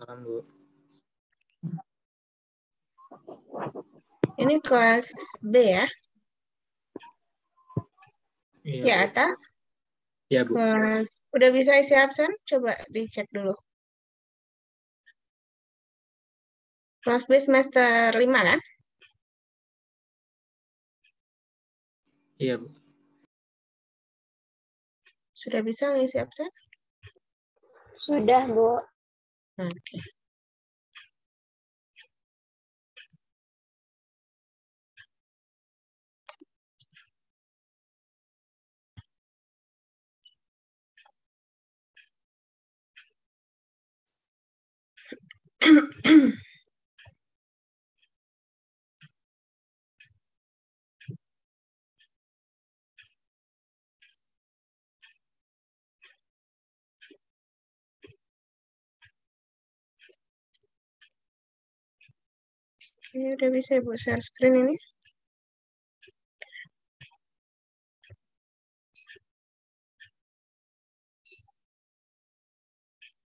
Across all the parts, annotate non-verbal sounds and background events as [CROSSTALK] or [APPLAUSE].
Salam Bu. Ini kelas B ya? Iya, ya, Ata? Iya, Ya, Bu. Kelas... Udah bisa isi absen? Coba dicek dulu. Kelas B semester 5 kan? Iya, Bu. Sudah bisa ngisi absen? Sudah, Bu. Okay. [CLEARS THROAT] Oke, udah bisa Ibu share screen ini?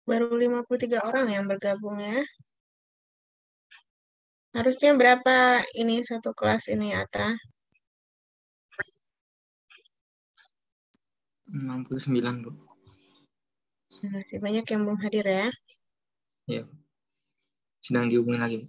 Baru 53 orang yang bergabung ya. Harusnya berapa ini satu kelas ini, Ata? 69, Bu. Masih banyak yang belum hadir ya? Iya. Sedang dihubungi lagi, Bu.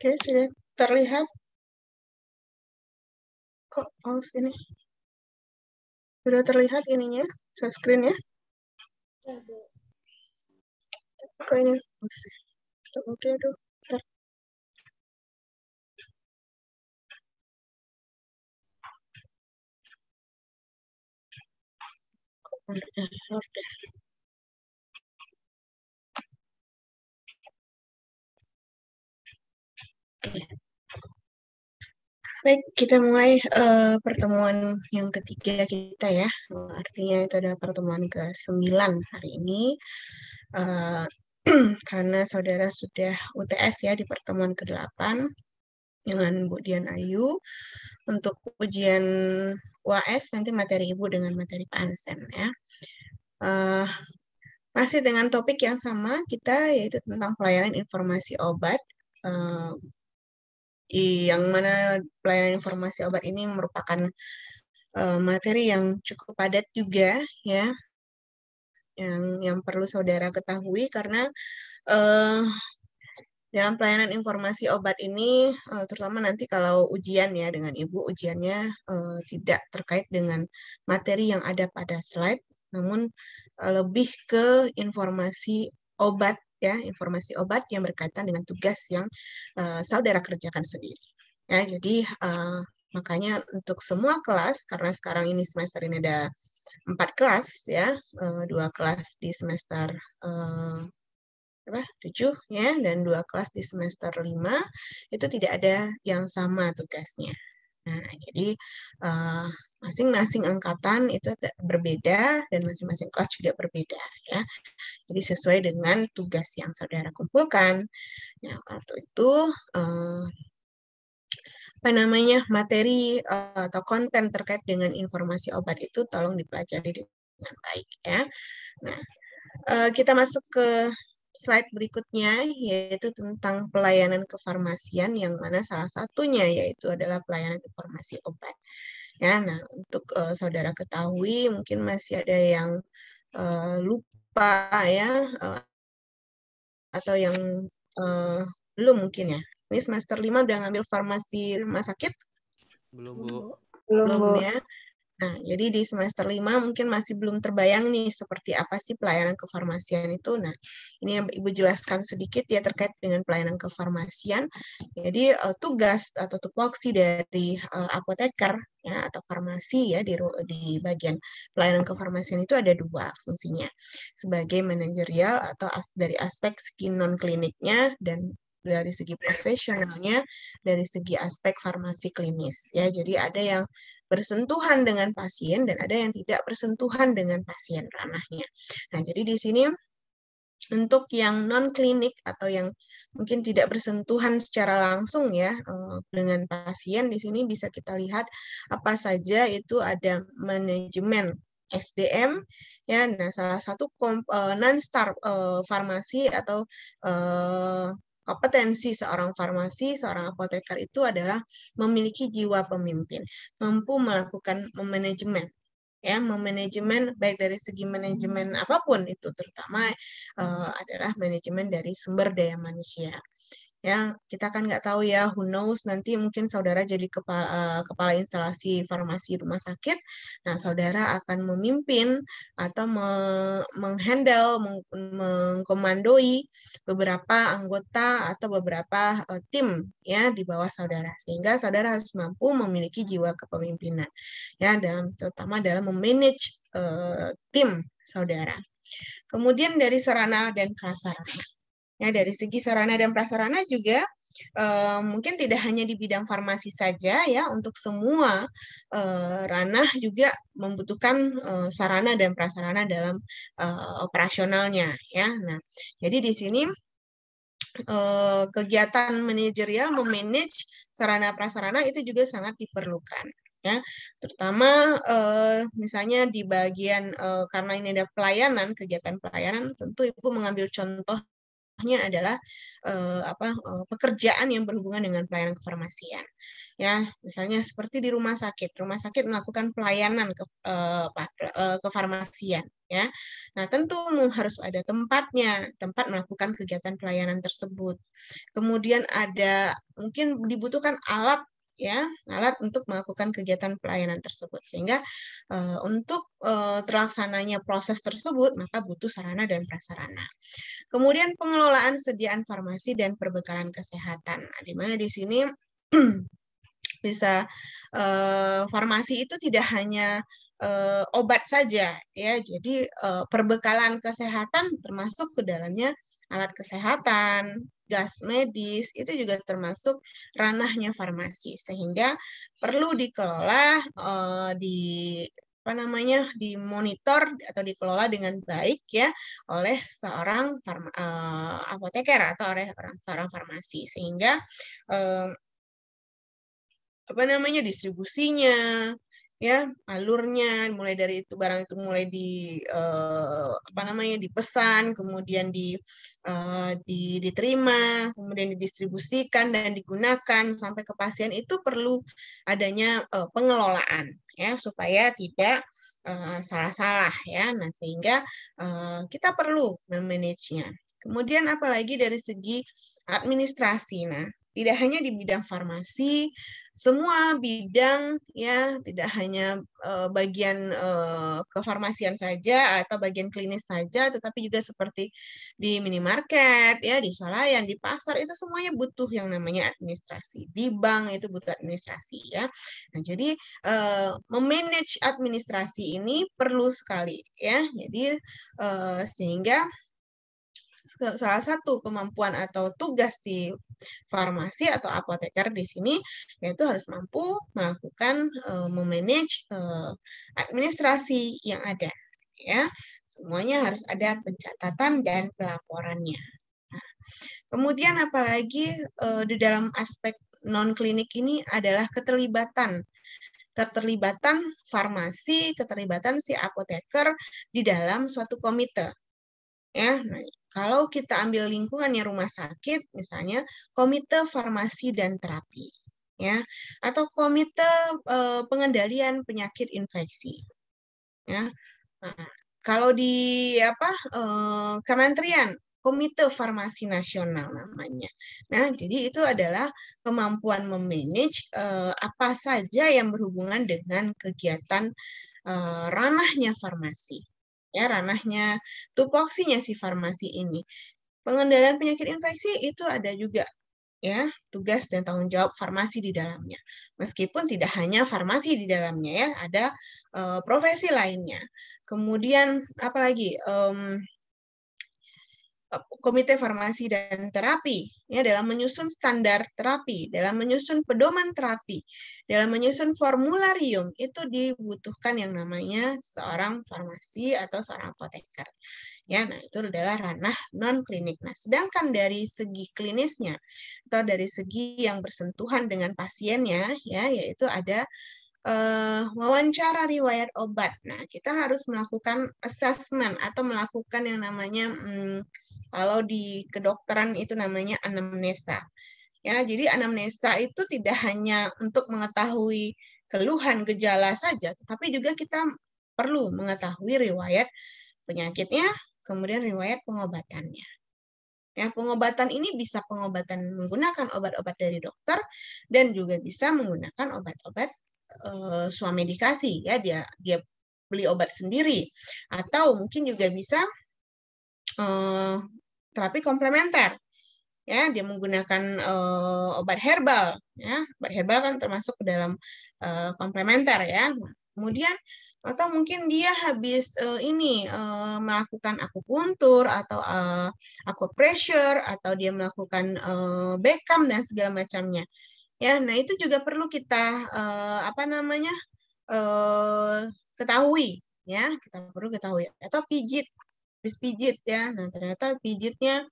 Oke, okay, sudah terlihat. Kok mouse ini? Sudah terlihat ininya, share screen ya? Iya, Kok ini Oke, okay, aduh. Bentar. Kok ada error deh? Okay. Baik, kita mulai uh, pertemuan yang ketiga kita ya. Artinya itu adalah pertemuan ke-9 hari ini. Uh, [CLEARS THROAT] karena saudara sudah UTS ya di pertemuan ke-8 dengan Bu Dian Ayu. Untuk ujian UAS nanti materi Ibu dengan materi Pak Ansen ya. Uh, masih dengan topik yang sama kita yaitu tentang pelayanan informasi obat yang mana pelayanan informasi obat ini merupakan eh, materi yang cukup padat juga ya yang yang perlu saudara ketahui karena uh, dalam pelayanan informasi obat ini uh, terutama nanti kalau ujian ya dengan ibu ujiannya uh, tidak terkait dengan materi yang ada pada slide namun uh, lebih ke informasi obat ya informasi obat yang berkaitan dengan tugas yang uh, saudara kerjakan sendiri. Ya, jadi uh, makanya untuk semua kelas karena sekarang ini semester ini ada empat kelas ya, uh, dua kelas di semester uh, apa tujuh ya dan dua kelas di semester lima itu tidak ada yang sama tugasnya. Nah, jadi uh, masing-masing angkatan itu berbeda dan masing-masing kelas juga berbeda ya. Jadi sesuai dengan tugas yang saudara kumpulkan. Nah, waktu itu eh, apa namanya materi eh, atau konten terkait dengan informasi obat itu tolong dipelajari dengan baik ya. Nah, eh, kita masuk ke slide berikutnya yaitu tentang pelayanan kefarmasian yang mana salah satunya yaitu adalah pelayanan informasi obat. Ya, nah untuk uh, saudara ketahui mungkin masih ada yang uh, lupa ya uh, atau yang uh, belum mungkin ya. Ini semester lima udah ngambil farmasi rumah sakit? Belum, Bu. Belum, belum Bu. ya. Nah, jadi di semester 5 mungkin masih belum terbayang nih seperti apa sih pelayanan kefarmasian itu. Nah, ini yang Ibu jelaskan sedikit ya terkait dengan pelayanan kefarmasian. Jadi uh, tugas atau tupoksi dari uh, apoteker ya atau farmasi ya di di bagian pelayanan kefarmasian itu ada dua fungsinya. Sebagai manajerial atau as, dari aspek skin non kliniknya dan dari segi profesionalnya, dari segi aspek farmasi klinis ya. Jadi ada yang bersentuhan dengan pasien dan ada yang tidak bersentuhan dengan pasien ranahnya. Nah, jadi di sini untuk yang non klinik atau yang mungkin tidak bersentuhan secara langsung ya eh, dengan pasien di sini bisa kita lihat apa saja itu ada manajemen SDM ya nah salah satu eh, non star uh, eh, farmasi atau uh, kompetensi seorang farmasi, seorang apoteker itu adalah memiliki jiwa pemimpin, mampu melakukan manajemen ya manajemen baik dari segi manajemen apapun itu terutama uh, adalah manajemen dari sumber daya manusia ya kita kan nggak tahu ya who knows nanti mungkin saudara jadi kepala eh, kepala instalasi farmasi rumah sakit nah saudara akan memimpin atau menghandle meng mengkomandoi beberapa anggota atau beberapa uh, tim ya di bawah saudara sehingga saudara harus mampu memiliki jiwa kepemimpinan ya dalam terutama dalam memanage uh, tim saudara kemudian dari sarana dan prasarana Ya, dari segi sarana dan prasarana juga eh, mungkin tidak hanya di bidang farmasi saja ya, untuk semua eh, ranah juga membutuhkan eh, sarana dan prasarana dalam eh, operasionalnya ya. Nah, jadi di sini eh, kegiatan manajerial memanage sarana prasarana itu juga sangat diperlukan ya terutama eh, misalnya di bagian eh, karena ini ada pelayanan kegiatan pelayanan tentu ibu mengambil contoh contohnya adalah uh, apa uh, pekerjaan yang berhubungan dengan pelayanan kefarmasian ya misalnya seperti di rumah sakit rumah sakit melakukan pelayanan ke uh, kefarmasian ya nah tentu harus ada tempatnya tempat melakukan kegiatan pelayanan tersebut kemudian ada mungkin dibutuhkan alat ya alat untuk melakukan kegiatan pelayanan tersebut sehingga uh, untuk uh, terlaksananya proses tersebut maka butuh sarana dan prasarana kemudian pengelolaan sediaan farmasi dan perbekalan kesehatan nah, di mana di sini [CLEARS THROAT] bisa uh, farmasi itu tidak hanya uh, obat saja ya jadi uh, perbekalan kesehatan termasuk ke dalamnya alat kesehatan gas medis itu juga termasuk ranahnya farmasi sehingga perlu dikelola uh, di apa namanya dimonitor atau dikelola dengan baik ya oleh seorang farma, uh, apoteker atau oleh orang seorang farmasi sehingga uh, apa namanya distribusinya ya alurnya mulai dari itu barang itu mulai di uh, apa namanya dipesan kemudian di, uh, di diterima kemudian didistribusikan dan digunakan sampai ke pasien itu perlu adanya uh, pengelolaan ya supaya tidak salah-salah uh, ya nah sehingga uh, kita perlu memanagenya kemudian apalagi dari segi administrasi nah tidak hanya di bidang farmasi semua bidang ya tidak hanya uh, bagian uh, kefarmasian saja atau bagian klinis saja tetapi juga seperti di minimarket ya di swalayan di pasar itu semuanya butuh yang namanya administrasi di bank itu butuh administrasi ya nah jadi uh, memanage administrasi ini perlu sekali ya jadi uh, sehingga salah satu kemampuan atau tugas di farmasi atau apoteker di sini yaitu harus mampu melakukan uh, memanage uh, administrasi yang ada ya semuanya harus ada pencatatan dan pelaporannya nah, kemudian apalagi uh, di dalam aspek non klinik ini adalah keterlibatan keterlibatan farmasi, keterlibatan si apoteker di dalam suatu komite. Ya, nah, kalau kita ambil lingkungannya rumah sakit, misalnya komite farmasi dan terapi, ya, atau komite e, pengendalian penyakit infeksi, ya. Nah, kalau di apa e, Kementerian Komite Farmasi Nasional namanya. Nah, jadi itu adalah kemampuan memanage e, apa saja yang berhubungan dengan kegiatan e, ranahnya farmasi ya ranahnya tupoksinya si farmasi ini. Pengendalian penyakit infeksi itu ada juga ya tugas dan tanggung jawab farmasi di dalamnya. Meskipun tidak hanya farmasi di dalamnya ya, ada uh, profesi lainnya. Kemudian apalagi um, Komite Farmasi dan Terapi ya dalam menyusun standar terapi, dalam menyusun pedoman terapi, dalam menyusun formularium itu dibutuhkan yang namanya seorang farmasi atau seorang apoteker. Ya, nah itu adalah ranah non klinik. Nah, sedangkan dari segi klinisnya atau dari segi yang bersentuhan dengan pasiennya ya yaitu ada uh, wawancara riwayat obat. Nah, kita harus melakukan assessment atau melakukan yang namanya hmm, kalau di kedokteran itu namanya anamnesa. Ya, jadi anamnesa itu tidak hanya untuk mengetahui keluhan gejala saja, tetapi juga kita perlu mengetahui riwayat penyakitnya, kemudian riwayat pengobatannya. Ya, pengobatan ini bisa pengobatan menggunakan obat-obat dari dokter dan juga bisa menggunakan obat-obat uh, suami dikasih ya dia dia beli obat sendiri atau mungkin juga bisa eh, terapi komplementer ya dia menggunakan eh, obat herbal ya obat herbal kan termasuk ke dalam komplementer ya kemudian atau mungkin dia habis uh, ini uh, melakukan akupuntur atau uh, akupressure atau dia melakukan uh, backup dan segala macamnya ya nah itu juga perlu kita uh, apa namanya uh, ketahui ya kita perlu ketahui atau pijit bis pijit ya nah ternyata pijitnya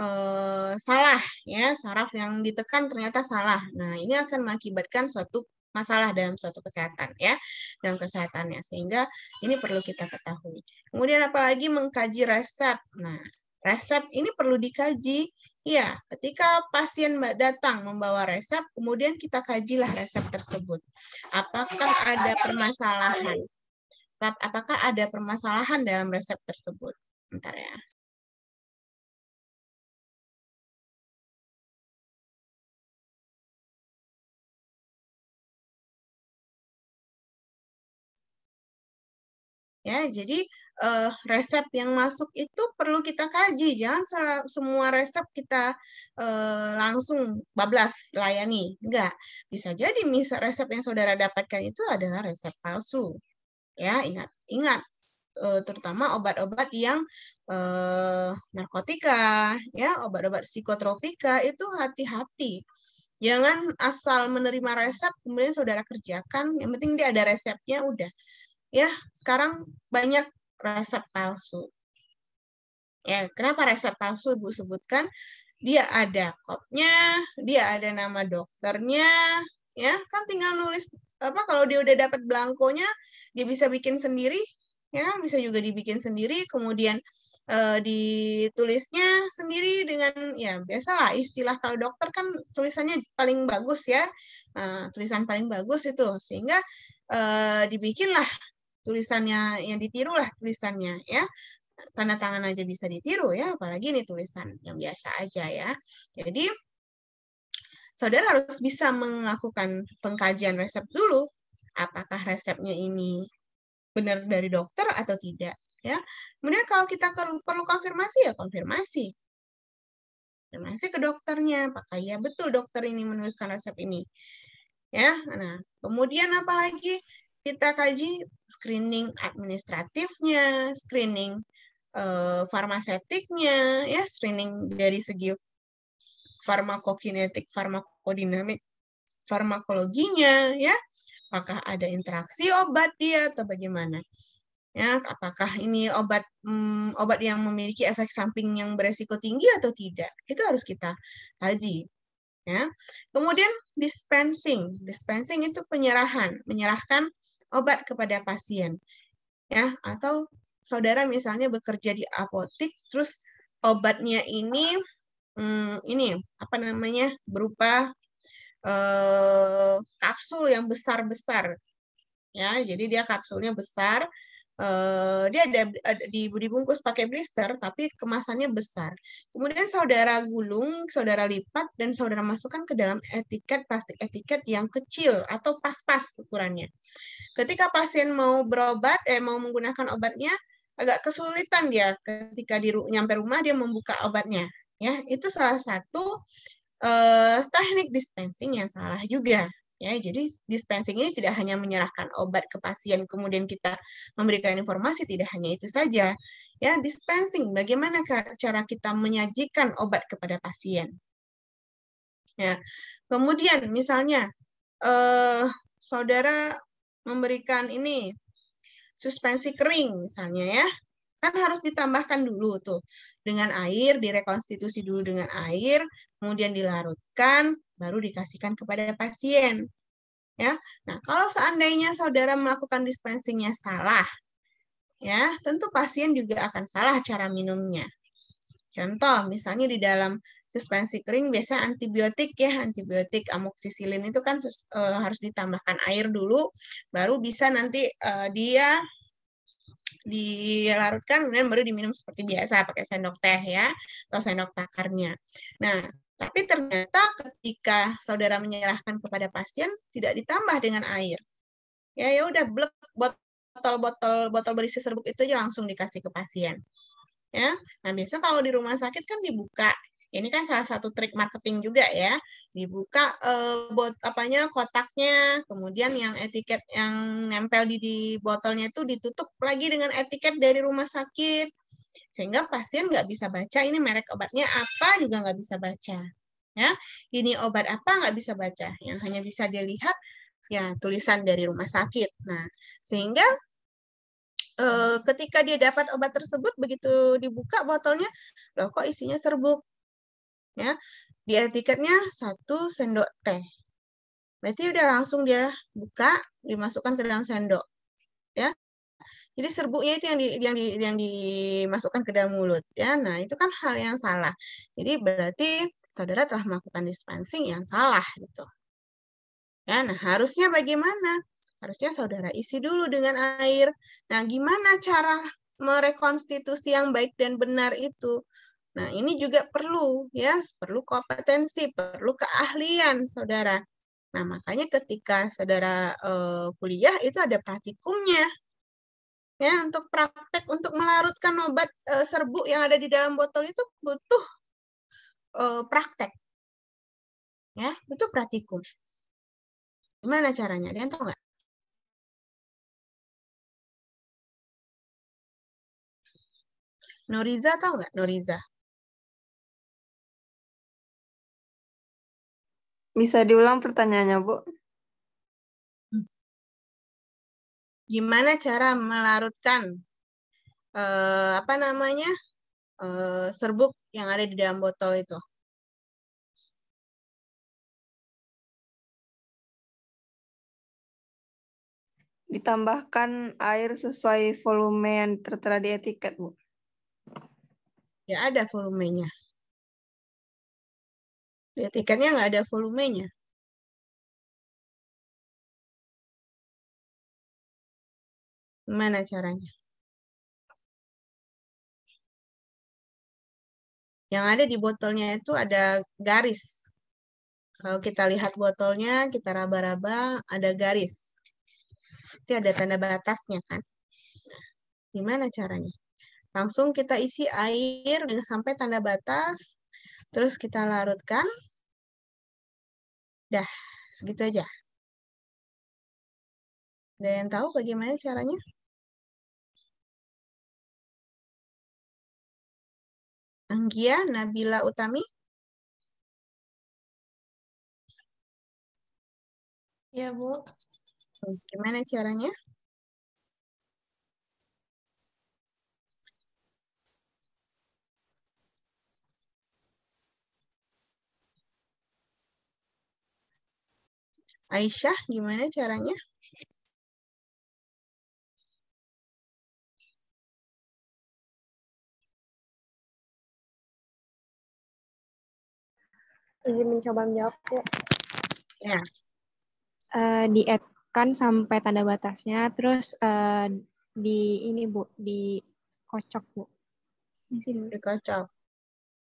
uh, salah ya saraf yang ditekan ternyata salah nah ini akan mengakibatkan suatu masalah dalam suatu kesehatan ya dalam kesehatannya sehingga ini perlu kita ketahui kemudian apalagi mengkaji resep nah resep ini perlu dikaji Iya, ketika pasien datang membawa resep, kemudian kita kajilah resep tersebut. Apakah ada permasalahan? Apakah ada permasalahan dalam resep tersebut? Bentar ya. Ya, jadi uh, resep yang masuk itu perlu kita kaji. Jangan salah, semua resep kita uh, langsung bablas layani. Enggak. Bisa jadi misal resep yang saudara dapatkan itu adalah resep palsu. Ya, ingat, ingat eh, terutama obat-obat yang uh, narkotika, ya, obat-obat psikotropika itu hati-hati. Jangan asal menerima resep kemudian saudara kerjakan, yang penting dia ada resepnya udah ya sekarang banyak resep palsu. Ya, kenapa resep palsu Bu sebutkan? Dia ada kopnya, dia ada nama dokternya, ya kan tinggal nulis apa kalau dia udah dapat belangkonya dia bisa bikin sendiri ya kan bisa juga dibikin sendiri kemudian e, ditulisnya sendiri dengan ya biasalah istilah kalau dokter kan tulisannya paling bagus ya e, tulisan paling bagus itu sehingga e, dibikinlah tulisannya yang ditiru lah tulisannya ya tanda tangan aja bisa ditiru ya apalagi ini tulisan yang biasa aja ya jadi saudara harus bisa melakukan pengkajian resep dulu apakah resepnya ini benar dari dokter atau tidak ya kemudian kalau kita perlu konfirmasi ya konfirmasi konfirmasi ke dokternya apakah ya betul dokter ini menuliskan resep ini ya nah kemudian apalagi kita kaji screening administratifnya, screening uh, farmasetiknya, ya screening dari segi farmakokinetik, farmakodinamik, farmakologinya, ya apakah ada interaksi obat dia atau bagaimana ya apakah ini obat um, obat yang memiliki efek samping yang beresiko tinggi atau tidak itu harus kita kaji ya kemudian dispensing dispensing itu penyerahan menyerahkan obat kepada pasien. Ya, atau saudara misalnya bekerja di apotik terus obatnya ini hmm, ini apa namanya? berupa eh, kapsul yang besar-besar. Ya, jadi dia kapsulnya besar Uh, dia ada, ada dibungkus pakai blister tapi kemasannya besar. Kemudian saudara gulung, saudara lipat dan saudara masukkan ke dalam etiket plastik etiket yang kecil atau pas-pas ukurannya. Ketika pasien mau berobat eh mau menggunakan obatnya agak kesulitan dia ketika di nyampe rumah dia membuka obatnya. Ya, itu salah satu uh, teknik dispensing yang salah juga Ya, jadi dispensing ini tidak hanya menyerahkan obat ke pasien kemudian kita memberikan informasi tidak hanya itu saja. Ya, dispensing bagaimana cara kita menyajikan obat kepada pasien. Ya. Kemudian misalnya eh saudara memberikan ini suspensi kering misalnya ya kan harus ditambahkan dulu tuh dengan air direkonstitusi dulu dengan air kemudian dilarutkan baru dikasihkan kepada pasien. Ya. Nah, kalau seandainya saudara melakukan dispensingnya salah, ya, tentu pasien juga akan salah cara minumnya. Contoh, misalnya di dalam suspensi kering biasa antibiotik ya, antibiotik amoksisilin itu kan sus, e, harus ditambahkan air dulu, baru bisa nanti e, dia dilarutkan kemudian baru diminum seperti biasa pakai sendok teh ya atau sendok takarnya. Nah, tapi ternyata ketika saudara menyerahkan kepada pasien tidak ditambah dengan air. Ya ya udah blek botol-botol botol berisi serbuk itu aja langsung dikasih ke pasien. Ya. Nah, biasanya kalau di rumah sakit kan dibuka. Ini kan salah satu trik marketing juga ya. Dibuka eh, bot apanya kotaknya, kemudian yang etiket yang nempel di, di botolnya itu ditutup lagi dengan etiket dari rumah sakit sehingga pasien nggak bisa baca ini merek obatnya apa juga nggak bisa baca. Ya, ini obat apa nggak bisa baca. Yang hanya bisa dilihat ya tulisan dari rumah sakit. Nah, sehingga eh, ketika dia dapat obat tersebut begitu dibuka botolnya, loh kok isinya serbuk. Ya, di etiketnya satu sendok teh. Berarti udah langsung dia buka, dimasukkan ke dalam sendok. Ya, jadi serbuknya itu yang di, yang di, yang dimasukkan ke dalam mulut ya. Nah, itu kan hal yang salah. Jadi berarti saudara telah melakukan dispensing yang salah gitu. Ya, nah harusnya bagaimana? Harusnya saudara isi dulu dengan air. Nah, gimana cara merekonstitusi yang baik dan benar itu? Nah, ini juga perlu ya, perlu kompetensi, perlu keahlian saudara. Nah, makanya ketika saudara uh, kuliah itu ada praktikumnya ya untuk praktek untuk melarutkan obat e, eh, serbuk yang ada di dalam botol itu butuh e, praktek ya butuh praktikum gimana caranya dia tahu nggak Noriza tahu nggak Noriza bisa diulang pertanyaannya bu gimana cara melarutkan eh, apa namanya eh, serbuk yang ada di dalam botol itu. Ditambahkan air sesuai volume yang tertera di etiket, Bu. Ya ada volumenya. Di etiketnya nggak ada volumenya. Gimana caranya? Yang ada di botolnya itu ada garis. Kalau kita lihat botolnya, kita raba-raba, ada garis. Itu ada tanda batasnya kan. Gimana caranya? Langsung kita isi air dengan sampai tanda batas, terus kita larutkan. Dah, segitu aja. dan tahu bagaimana caranya? Anggia Nabila Utami. Ya, Bu. Gimana caranya? Aisyah, gimana caranya? izin mencoba menjawab Ya. Uh, kan sampai tanda batasnya, terus uh, di ini bu, di kocok bu. Di sini. Dikocok.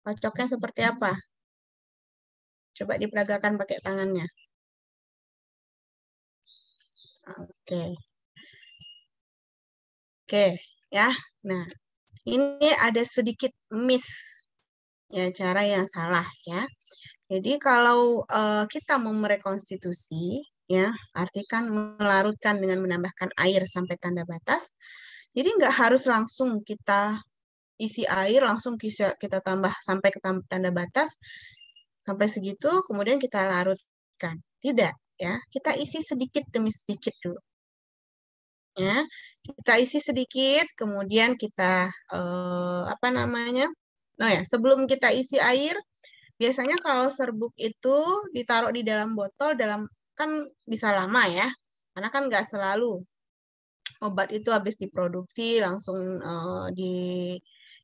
Kocoknya seperti apa? Coba diperagakan pakai tangannya. Oke. Okay. Oke, okay, ya. Nah, ini ada sedikit miss ya cara yang salah ya. Jadi kalau uh, kita mau merekonstitusi, ya artikan melarutkan dengan menambahkan air sampai tanda batas. Jadi nggak harus langsung kita isi air, langsung kita, kita tambah sampai ke tanda batas, sampai segitu, kemudian kita larutkan. Tidak, ya kita isi sedikit demi sedikit dulu. Ya, kita isi sedikit, kemudian kita uh, apa namanya? No oh ya, sebelum kita isi air, biasanya kalau serbuk itu ditaruh di dalam botol dalam kan bisa lama ya karena kan nggak selalu obat itu habis diproduksi langsung uh, di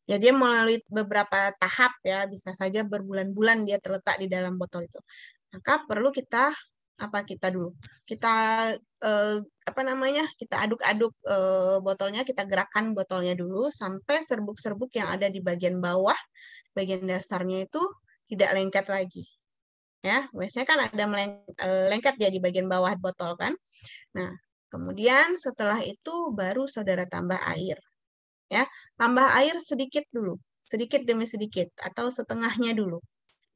ya dia melalui beberapa tahap ya bisa saja berbulan-bulan dia terletak di dalam botol itu maka perlu kita apa kita dulu kita eh, apa namanya kita aduk-aduk eh, botolnya kita gerakan botolnya dulu sampai serbuk-serbuk yang ada di bagian bawah bagian dasarnya itu tidak lengket lagi. Ya, biasanya kan ada lengket ya di bagian bawah botol kan. Nah, kemudian setelah itu baru saudara tambah air. Ya, tambah air sedikit dulu, sedikit demi sedikit atau setengahnya dulu.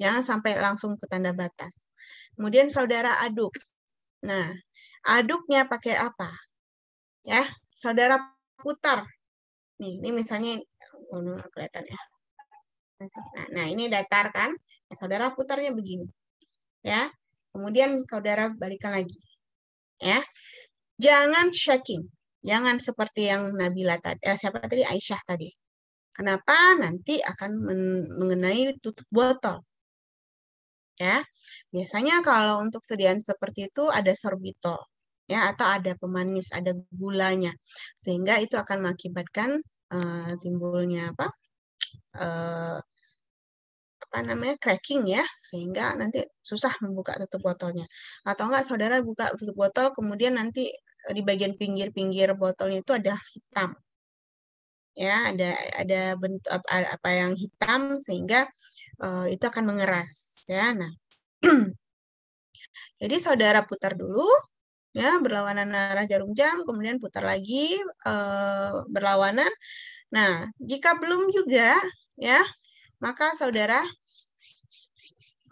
Jangan sampai langsung ke tanda batas. Kemudian saudara aduk. Nah, aduknya pakai apa? Ya, saudara putar. Nih, ini misalnya, oh, kelihatan ya Nah, nah, ini datar kan? Nah, saudara putarnya begini. Ya. Kemudian saudara balikan lagi. Ya. Jangan shaking. Jangan seperti yang Nabila tadi, eh, siapa tadi Aisyah tadi. Kenapa? Nanti akan mengenai tutup botol. Ya. Biasanya kalau untuk sediaan seperti itu ada sorbitol ya atau ada pemanis, ada gulanya. Sehingga itu akan mengakibatkan uh, timbulnya apa? uh, apa namanya cracking ya sehingga nanti susah membuka tutup botolnya atau enggak saudara buka tutup botol kemudian nanti di bagian pinggir-pinggir botolnya itu ada hitam ya ada ada bentuk apa, apa yang hitam sehingga uh, itu akan mengeras ya nah [CLEARS THROAT] jadi saudara putar dulu ya berlawanan arah jarum jam kemudian putar lagi uh, berlawanan Nah, jika belum juga, ya, maka saudara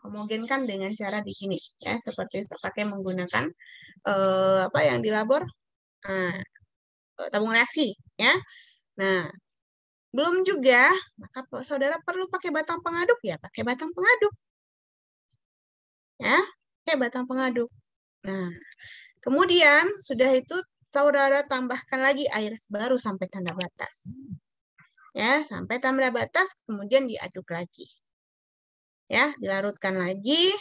homogenkan dengan cara di sini, ya, seperti pakai menggunakan eh, apa yang di nah, eh, tabung reaksi, ya. Nah, belum juga, maka saudara perlu pakai batang pengaduk ya, pakai batang pengaduk, ya, pakai batang pengaduk. Nah, kemudian sudah itu saudara tambahkan lagi air baru sampai tanda batas ya sampai tambah batas kemudian diaduk lagi ya dilarutkan lagi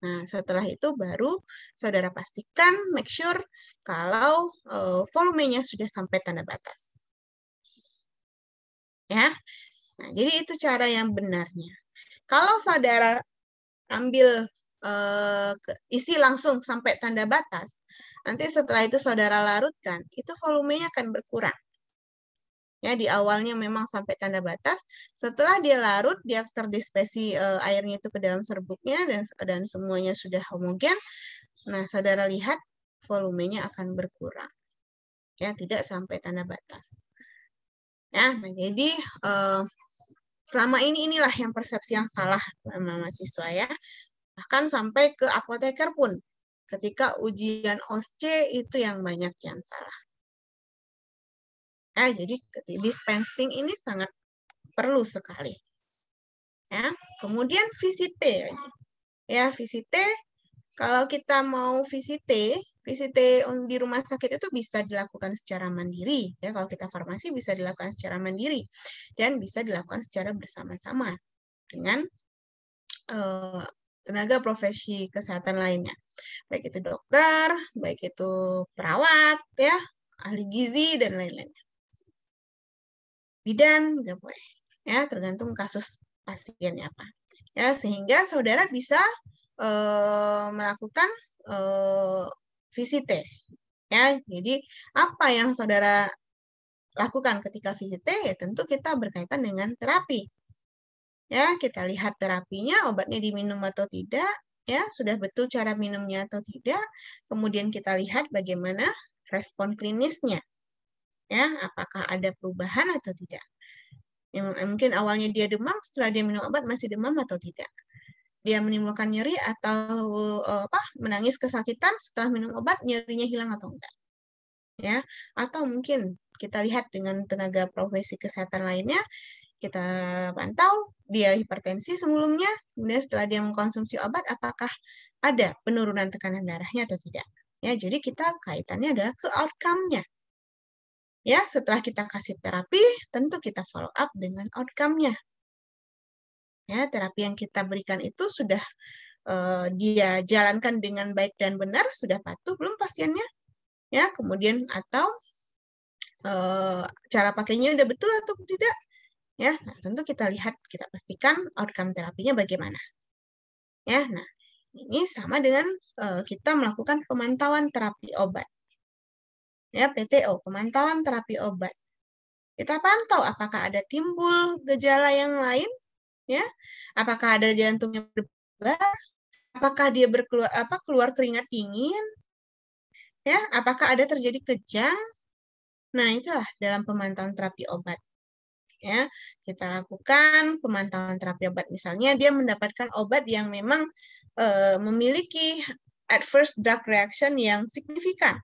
nah setelah itu baru saudara pastikan make sure kalau uh, volumenya sudah sampai tanda batas ya nah jadi itu cara yang benarnya kalau saudara ambil uh, isi langsung sampai tanda batas nanti setelah itu saudara larutkan itu volumenya akan berkurang Ya, di awalnya memang sampai tanda batas. Setelah dia larut, dia terdispesi uh, airnya itu ke dalam serbuknya dan dan semuanya sudah homogen. Nah, saudara lihat volumenya akan berkurang. Ya, tidak sampai tanda batas. Ya, nah jadi uh, selama ini inilah yang persepsi yang salah sama mahasiswa ya. Bahkan sampai ke apoteker pun ketika ujian OSCE itu yang banyak yang salah ya jadi dispensing ini sangat perlu sekali ya kemudian visite. ya visi kalau kita mau visit visit um, di rumah sakit itu bisa dilakukan secara mandiri ya kalau kita farmasi bisa dilakukan secara mandiri dan bisa dilakukan secara bersama-sama dengan uh, tenaga profesi kesehatan lainnya. Baik itu dokter, baik itu perawat, ya, ahli gizi, dan lain-lainnya bidan, nggak boleh. Ya, tergantung kasus pasiennya apa. Ya, sehingga saudara bisa e, melakukan e, visite. Ya, jadi apa yang saudara lakukan ketika visite? Ya, tentu kita berkaitan dengan terapi. Ya, kita lihat terapinya, obatnya diminum atau tidak, ya, sudah betul cara minumnya atau tidak. Kemudian kita lihat bagaimana respon klinisnya ya apakah ada perubahan atau tidak ya, mungkin awalnya dia demam setelah dia minum obat masih demam atau tidak dia menimbulkan nyeri atau eh, apa menangis kesakitan setelah minum obat nyerinya hilang atau enggak ya atau mungkin kita lihat dengan tenaga profesi kesehatan lainnya kita pantau dia hipertensi sebelumnya kemudian setelah dia mengkonsumsi obat apakah ada penurunan tekanan darahnya atau tidak ya jadi kita kaitannya adalah ke outcome-nya Ya, setelah kita kasih terapi, tentu kita follow up dengan outcome-nya. Ya, terapi yang kita berikan itu sudah uh, dia jalankan dengan baik dan benar, sudah patuh belum pasiennya? Ya, kemudian atau uh, cara pakainya udah betul atau tidak? Ya, nah, tentu kita lihat, kita pastikan outcome terapinya bagaimana. Ya, nah ini sama dengan uh, kita melakukan pemantauan terapi obat ya PTO, pemantauan terapi obat. Kita pantau apakah ada timbul gejala yang lain, ya, apakah ada jantungnya berdebar, apakah dia berkeluar apa keluar keringat dingin, ya, apakah ada terjadi kejang. Nah itulah dalam pemantauan terapi obat. Ya, kita lakukan pemantauan terapi obat misalnya dia mendapatkan obat yang memang e, memiliki adverse drug reaction yang signifikan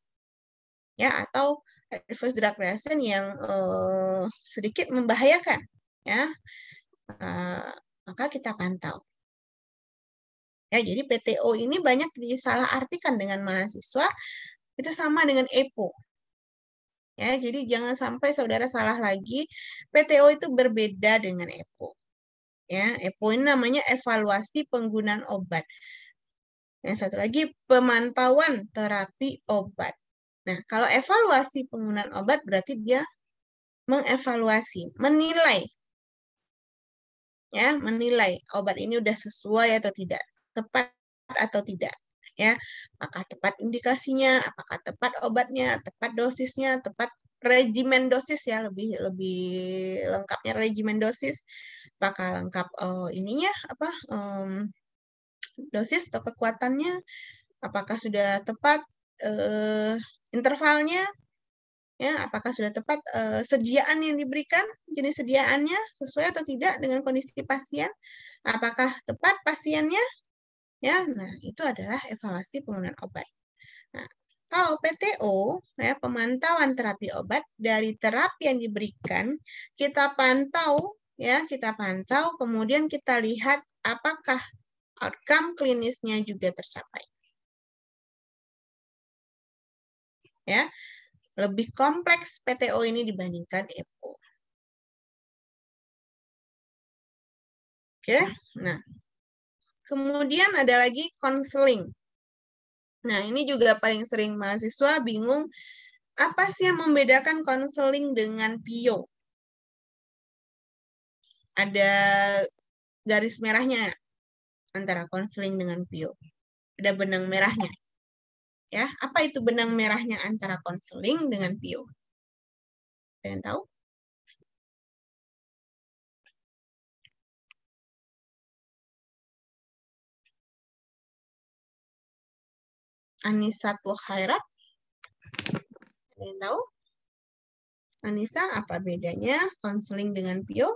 ya atau adverse drug reaction yang uh, sedikit membahayakan ya uh, maka kita pantau ya jadi PTO ini banyak disalahartikan dengan mahasiswa itu sama dengan EPO ya jadi jangan sampai saudara salah lagi PTO itu berbeda dengan EPO ya EPO ini namanya evaluasi penggunaan obat yang satu lagi pemantauan terapi obat Nah, kalau evaluasi penggunaan obat berarti dia mengevaluasi, menilai. Ya, menilai obat ini udah sesuai atau tidak, tepat atau tidak. Ya, apakah tepat indikasinya, apakah tepat obatnya, tepat dosisnya, tepat regimen dosis ya lebih lebih lengkapnya regimen dosis apakah lengkap uh, ininya apa um, dosis atau kekuatannya apakah sudah tepat eh, intervalnya ya apakah sudah tepat eh, sediaan yang diberikan jenis sediaannya sesuai atau tidak dengan kondisi pasien apakah tepat pasiennya ya nah itu adalah evaluasi penggunaan obat nah kalau PTO ya pemantauan terapi obat dari terapi yang diberikan kita pantau ya kita pantau kemudian kita lihat apakah outcome klinisnya juga tercapai ya. Lebih kompleks PTO ini dibandingkan EPO. Oke. Nah, kemudian ada lagi konseling. Nah, ini juga paling sering mahasiswa bingung apa sih yang membedakan konseling dengan PIO? Ada garis merahnya antara konseling dengan PIO. Ada benang merahnya. Ya, apa itu benang merahnya antara konseling dengan PO? Kalian tahu tahu? tuh Khairat. kalian tahu? Anissa, apa bedanya konseling dengan PO?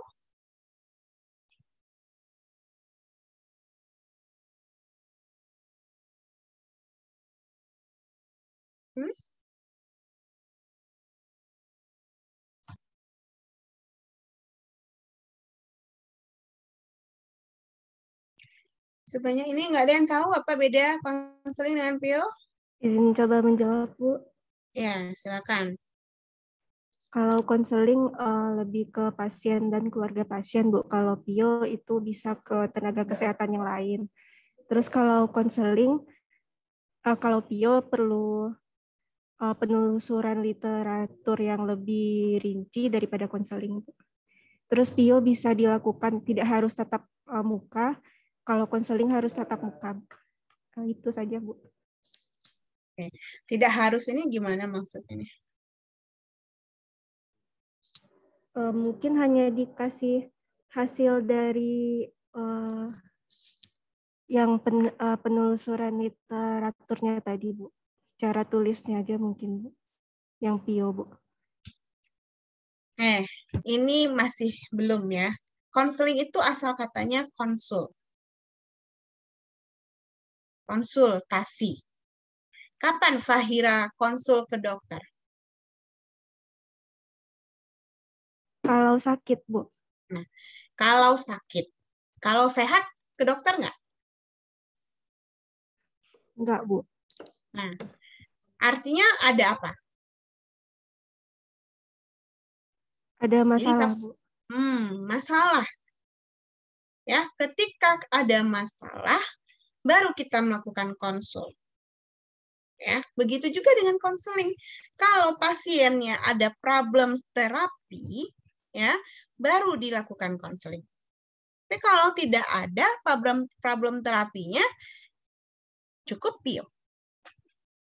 Sebenarnya ini nggak ada yang tahu apa beda konseling dengan PO? Izin coba menjawab, Bu. Ya, silakan. Kalau konseling uh, lebih ke pasien dan keluarga pasien, Bu. Kalau PIO itu bisa ke tenaga kesehatan yang lain. Terus kalau konseling, uh, kalau PIO perlu uh, penelusuran literatur yang lebih rinci daripada konseling. Terus PIO bisa dilakukan tidak harus tetap uh, muka, kalau konseling harus tatap muka. Nah, itu saja, Bu. Oke. Tidak harus ini gimana maksudnya? E, mungkin hanya dikasih hasil dari e, yang pen, e, penelusuran literaturnya tadi, Bu. Secara tulisnya aja mungkin, Bu. Yang PIO, Bu. Eh, ini masih belum ya. Konseling itu asal katanya konsul konsultasi. Kapan Fahira konsul ke dokter? Kalau sakit, Bu. Nah, kalau sakit. Kalau sehat, ke dokter nggak? Nggak, Bu. Nah, artinya ada apa? Ada masalah, Hmm, masalah. Ya, ketika ada masalah, baru kita melakukan konsul. Ya, begitu juga dengan konseling. Kalau pasiennya ada problem terapi, ya, baru dilakukan konseling. Tapi kalau tidak ada problem problem terapinya, cukup pio.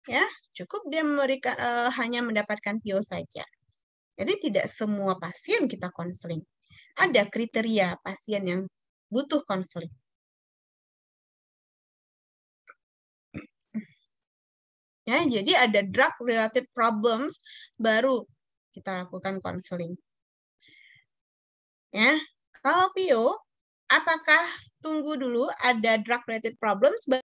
Ya, cukup dia memberikan uh, eh, hanya mendapatkan pio saja. Jadi tidak semua pasien kita konseling. Ada kriteria pasien yang butuh konseling. Ya, jadi ada drug related problems baru kita lakukan konseling. Ya, kalau Pio, apakah tunggu dulu ada drug related problems